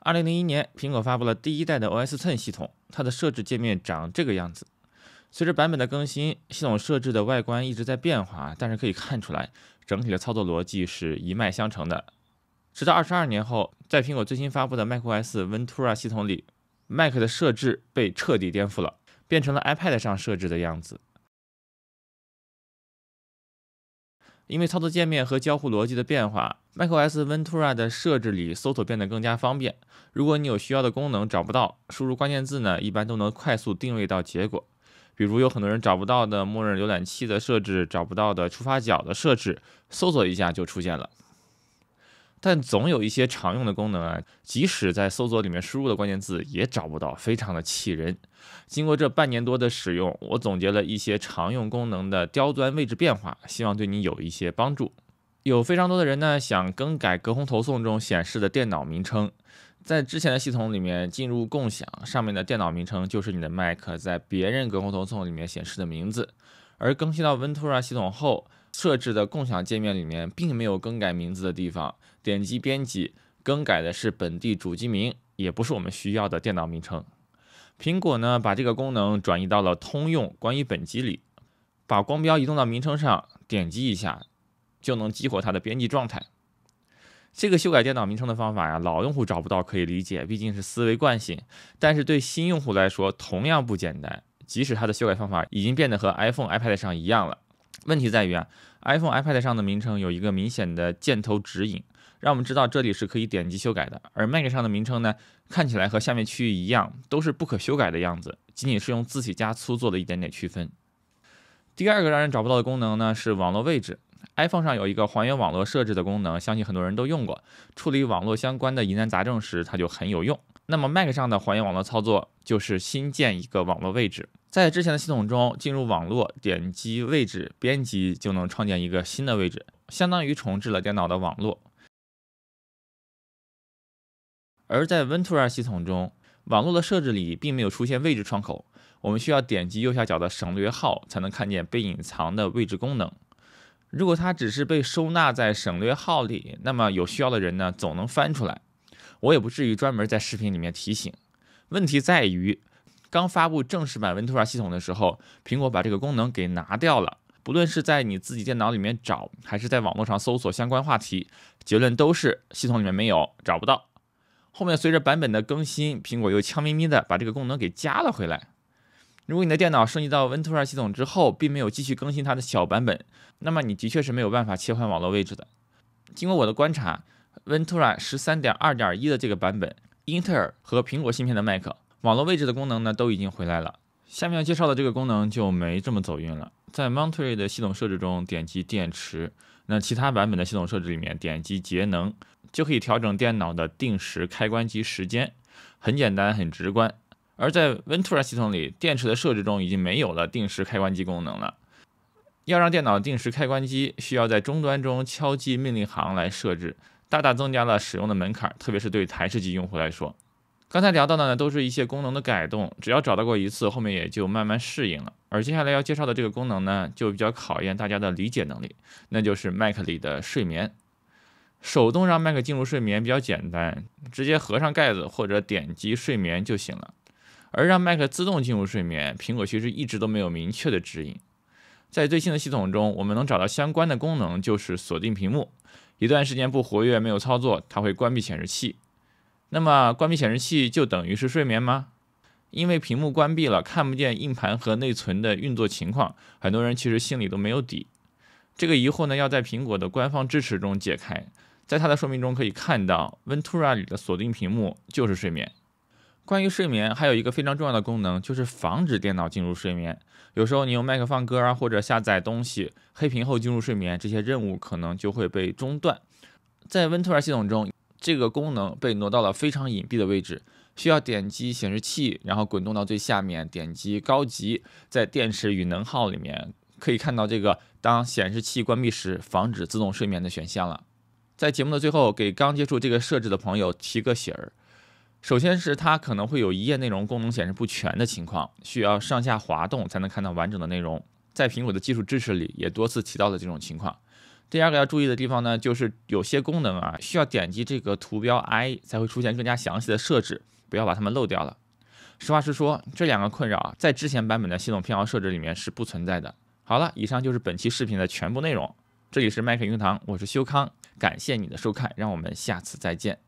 二零零一年，苹果发布了第一代的 OS Ten 系统，它的设置界面长这个样子。随着版本的更新，系统设置的外观一直在变化，但是可以看出来，整体的操作逻辑是一脉相承的。直到二十二年后，在苹果最新发布的 macOS Ventura 系统里，Mac 的设置被彻底颠覆了，变成了 iPad 上设置的样子。因为操作界面和交互逻辑的变化。MacOS Ventura 的设置里搜索变得更加方便。如果你有需要的功能找不到，输入关键字呢，一般都能快速定位到结果。比如有很多人找不到的默认浏览器的设置，找不到的触发角的设置，搜索一下就出现了。但总有一些常用的功能啊，即使在搜索里面输入的关键字也找不到，非常的气人。经过这半年多的使用，我总结了一些常用功能的刁钻位置变化，希望对你有一些帮助。有非常多的人呢想更改隔空投送中显示的电脑名称。在之前的系统里面，进入共享上面的电脑名称就是你的 Mac 在别人隔空投送里面显示的名字。而更新到 w i n t u r a 系统后，设置的共享界面里面并没有更改名字的地方。点击编辑，更改的是本地主机名，也不是我们需要的电脑名称。苹果呢把这个功能转移到了通用关于本机里，把光标移动到名称上，点击一下。就能激活它的编辑状态。这个修改电脑名称的方法呀，老用户找不到可以理解，毕竟是思维惯性。但是对新用户来说同样不简单，即使它的修改方法已经变得和 iPhone、iPad 上一样了。问题在于啊，iPhone、iPad 上的名称有一个明显的箭头指引，让我们知道这里是可以点击修改的。而 Mac 上的名称呢，看起来和下面区域一样，都是不可修改的样子，仅仅是用字体加粗做了一点点区分。第二个让人找不到的功能呢，是网络位置。iPhone 上有一个还原网络设置的功能，相信很多人都用过。处理网络相关的疑难杂症时，它就很有用。那么 Mac 上的还原网络操作就是新建一个网络位置。在之前的系统中，进入网络，点击位置编辑，就能创建一个新的位置，相当于重置了电脑的网络。而在 Ventura 系统中，网络的设置里并没有出现位置窗口，我们需要点击右下角的省略号才能看见被隐藏的位置功能。如果它只是被收纳在省略号里，那么有需要的人呢总能翻出来，我也不至于专门在视频里面提醒。问题在于，刚发布正式版 w i n t u r a 系统的时候，苹果把这个功能给拿掉了。不论是在你自己电脑里面找，还是在网络上搜索相关话题，结论都是系统里面没有，找不到。后面随着版本的更新，苹果又悄咪咪的把这个功能给加了回来。如果你的电脑升级到 Ventura 系统之后，并没有继续更新它的小版本，那么你的确是没有办法切换网络位置的。经过我的观察，Ventura 13.2.1的这个版本，英特尔和苹果芯片的 Mac 网络位置的功能呢，都已经回来了。下面要介绍的这个功能就没这么走运了。在 Monterey 的系统设置中，点击电池，那其他版本的系统设置里面点击节能，就可以调整电脑的定时开关机时间，很简单，很直观。而在 v e n t u r a 系统里，电池的设置中已经没有了定时开关机功能了。要让电脑定时开关机，需要在终端中敲击命令行来设置，大大增加了使用的门槛，特别是对台式机用户来说。刚才聊到的呢，都是一些功能的改动，只要找到过一次，后面也就慢慢适应了。而接下来要介绍的这个功能呢，就比较考验大家的理解能力，那就是 Mac 里的睡眠。手动让 Mac 进入睡眠比较简单，直接合上盖子或者点击睡眠就行了。而让 Mac 自动进入睡眠，苹果其实一直都没有明确的指引。在最新的系统中，我们能找到相关的功能就是锁定屏幕，一段时间不活跃、没有操作，它会关闭显示器。那么关闭显示器就等于是睡眠吗？因为屏幕关闭了，看不见硬盘和内存的运作情况，很多人其实心里都没有底。这个疑惑呢，要在苹果的官方支持中解开。在它的说明中可以看到，Ventura 里的锁定屏幕就是睡眠。关于睡眠，还有一个非常重要的功能，就是防止电脑进入睡眠。有时候你用麦克放歌啊，或者下载东西，黑屏后进入睡眠，这些任务可能就会被中断。在 w i n t o r 系统中，这个功能被挪到了非常隐蔽的位置，需要点击显示器，然后滚动到最下面，点击高级，在电池与能耗里面，可以看到这个当显示器关闭时，防止自动睡眠的选项了。在节目的最后，给刚接触这个设置的朋友提个醒儿。首先是它可能会有一页内容功能显示不全的情况，需要上下滑动才能看到完整的内容。在苹果的技术支持里也多次提到了这种情况。第二个要注意的地方呢，就是有些功能啊需要点击这个图标 I 才会出现更加详细的设置，不要把它们漏掉了。实话实说，这两个困扰啊，在之前版本的系统偏好设置里面是不存在的。好了，以上就是本期视频的全部内容。这里是麦克云堂，我是修康，感谢你的收看，让我们下次再见。